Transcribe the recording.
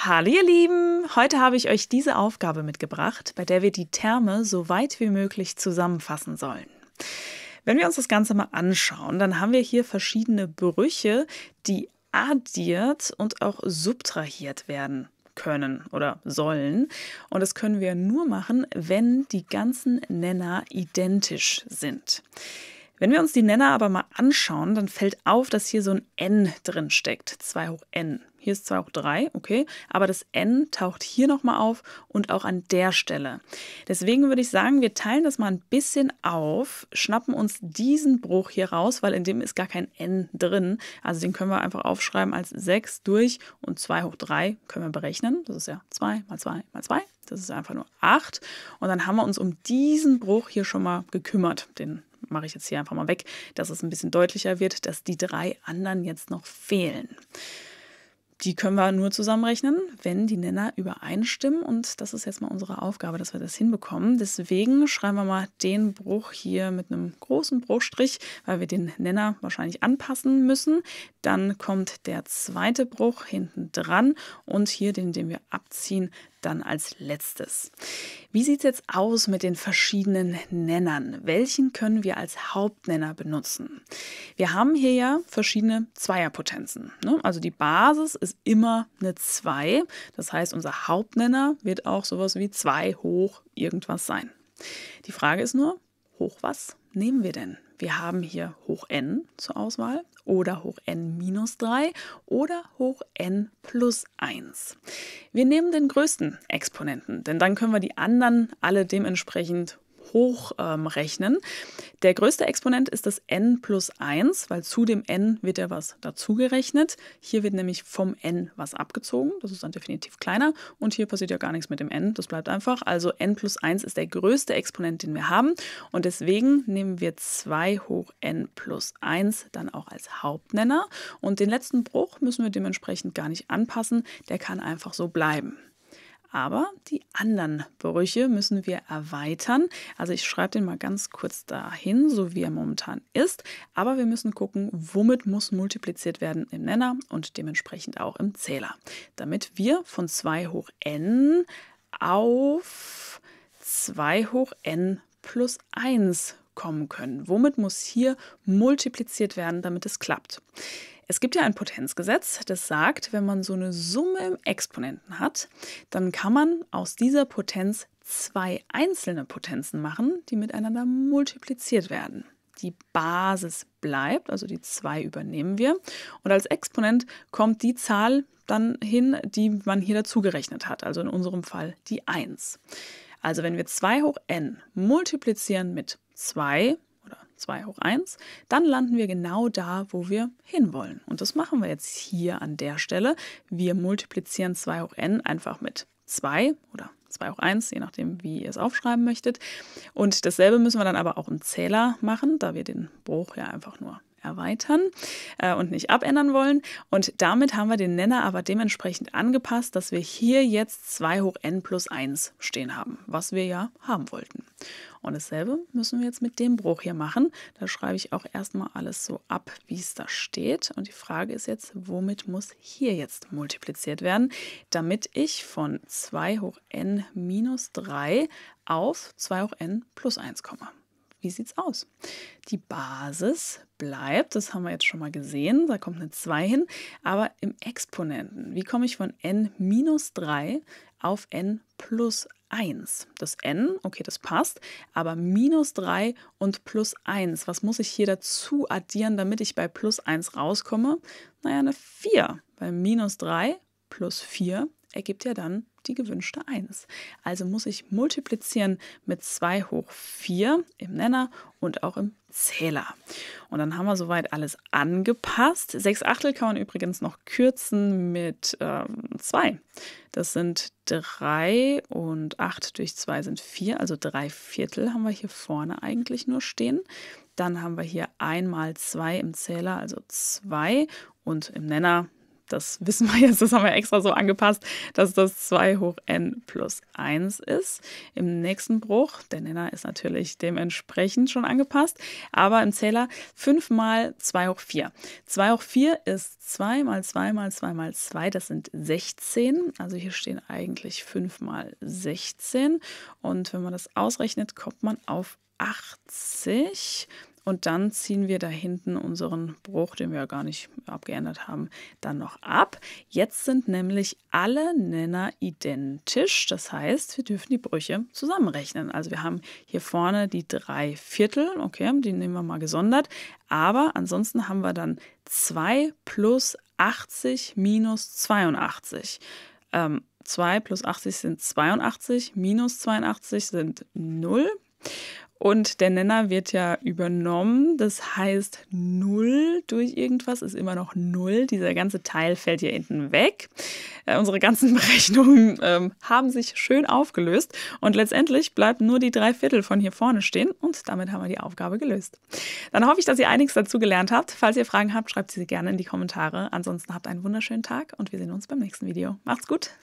Hallo ihr Lieben, heute habe ich euch diese Aufgabe mitgebracht, bei der wir die Terme so weit wie möglich zusammenfassen sollen. Wenn wir uns das Ganze mal anschauen, dann haben wir hier verschiedene Brüche, die addiert und auch subtrahiert werden können oder sollen. Und das können wir nur machen, wenn die ganzen Nenner identisch sind. Wenn wir uns die Nenner aber mal anschauen, dann fällt auf, dass hier so ein n drin steckt, 2 hoch n. Hier ist zwar auch 3, okay, aber das n taucht hier nochmal auf und auch an der Stelle. Deswegen würde ich sagen, wir teilen das mal ein bisschen auf, schnappen uns diesen Bruch hier raus, weil in dem ist gar kein n drin. Also den können wir einfach aufschreiben als 6 durch und 2 hoch 3 können wir berechnen. Das ist ja 2 mal 2 mal 2. Das ist einfach nur 8. Und dann haben wir uns um diesen Bruch hier schon mal gekümmert. Den mache ich jetzt hier einfach mal weg, dass es ein bisschen deutlicher wird, dass die drei anderen jetzt noch fehlen die können wir nur zusammenrechnen, wenn die Nenner übereinstimmen. Und das ist jetzt mal unsere Aufgabe, dass wir das hinbekommen. Deswegen schreiben wir mal den Bruch hier mit einem großen Bruchstrich, weil wir den Nenner wahrscheinlich anpassen müssen. Dann kommt der zweite Bruch hinten dran und hier den, den wir abziehen, dann als letztes. Wie sieht es jetzt aus mit den verschiedenen Nennern? Welchen können wir als Hauptnenner benutzen? Wir haben hier ja verschiedene Zweierpotenzen. Ne? Also die Basis ist immer eine 2. Das heißt, unser Hauptnenner wird auch sowas wie 2 hoch irgendwas sein. Die Frage ist nur, hoch was nehmen wir denn? Wir haben hier hoch n zur Auswahl, oder hoch n minus 3 oder hoch n plus 1. Wir nehmen den größten Exponenten, denn dann können wir die anderen alle dementsprechend hochrechnen. Ähm, der größte Exponent ist das n plus 1, weil zu dem n wird ja was dazugerechnet. Hier wird nämlich vom n was abgezogen, das ist dann definitiv kleiner und hier passiert ja gar nichts mit dem n, das bleibt einfach. Also n plus 1 ist der größte Exponent, den wir haben und deswegen nehmen wir 2 hoch n plus 1 dann auch als Hauptnenner und den letzten Bruch müssen wir dementsprechend gar nicht anpassen, der kann einfach so bleiben. Aber die anderen Brüche müssen wir erweitern. Also ich schreibe den mal ganz kurz dahin, so wie er momentan ist. Aber wir müssen gucken, womit muss multipliziert werden im Nenner und dementsprechend auch im Zähler, damit wir von 2 hoch n auf 2 hoch n plus 1 kommen können. Womit muss hier multipliziert werden, damit es klappt? Es gibt ja ein Potenzgesetz, das sagt, wenn man so eine Summe im Exponenten hat, dann kann man aus dieser Potenz zwei einzelne Potenzen machen, die miteinander multipliziert werden. Die Basis bleibt, also die 2 übernehmen wir. Und als Exponent kommt die Zahl dann hin, die man hier dazugerechnet hat, also in unserem Fall die 1. Also wenn wir 2 hoch n multiplizieren mit 2, 2 hoch 1, dann landen wir genau da, wo wir hinwollen. Und das machen wir jetzt hier an der Stelle. Wir multiplizieren 2 hoch n einfach mit 2 oder 2 hoch 1, je nachdem, wie ihr es aufschreiben möchtet. Und dasselbe müssen wir dann aber auch im Zähler machen, da wir den Bruch ja einfach nur erweitern äh, und nicht abändern wollen. Und damit haben wir den Nenner aber dementsprechend angepasst, dass wir hier jetzt 2 hoch n plus 1 stehen haben, was wir ja haben wollten. Und dasselbe müssen wir jetzt mit dem Bruch hier machen. Da schreibe ich auch erstmal alles so ab, wie es da steht. Und die Frage ist jetzt, womit muss hier jetzt multipliziert werden, damit ich von 2 hoch n minus 3 auf 2 hoch n plus 1 komme. Wie sieht es aus? Die Basis bleibt, das haben wir jetzt schon mal gesehen, da kommt eine 2 hin, aber im Exponenten. Wie komme ich von n minus 3 auf n plus 1. Das n, okay, das passt, aber minus 3 und plus 1. Was muss ich hier dazu addieren, damit ich bei plus 1 rauskomme? Naja, eine 4, bei minus 3 plus 4 ergibt ja dann die gewünschte 1. Also muss ich multiplizieren mit 2 hoch 4 im Nenner und auch im Zähler. Und dann haben wir soweit alles angepasst. 6 Achtel kann man übrigens noch kürzen mit 2. Ähm, das sind 3 und 8 durch 2 sind 4, also 3 Viertel haben wir hier vorne eigentlich nur stehen. Dann haben wir hier 1 mal 2 im Zähler, also 2 und im Nenner das wissen wir jetzt, das haben wir extra so angepasst, dass das 2 hoch n plus 1 ist. Im nächsten Bruch, der Nenner ist natürlich dementsprechend schon angepasst, aber im Zähler 5 mal 2 hoch 4. 2 hoch 4 ist 2 mal 2 mal 2 mal 2, das sind 16. Also hier stehen eigentlich 5 mal 16. Und wenn man das ausrechnet, kommt man auf 80. Und dann ziehen wir da hinten unseren Bruch, den wir ja gar nicht abgeändert haben, dann noch ab. Jetzt sind nämlich alle Nenner identisch. Das heißt, wir dürfen die Brüche zusammenrechnen. Also wir haben hier vorne die drei Viertel. Okay, die nehmen wir mal gesondert. Aber ansonsten haben wir dann 2 plus 80 minus 82. Ähm, 2 plus 80 sind 82, minus 82 sind 0. Und der Nenner wird ja übernommen. Das heißt, 0 durch irgendwas ist immer noch 0. Dieser ganze Teil fällt hier hinten weg. Äh, unsere ganzen Berechnungen ähm, haben sich schön aufgelöst. Und letztendlich bleibt nur die drei Viertel von hier vorne stehen. Und damit haben wir die Aufgabe gelöst. Dann hoffe ich, dass ihr einiges dazu gelernt habt. Falls ihr Fragen habt, schreibt sie gerne in die Kommentare. Ansonsten habt einen wunderschönen Tag und wir sehen uns beim nächsten Video. Macht's gut!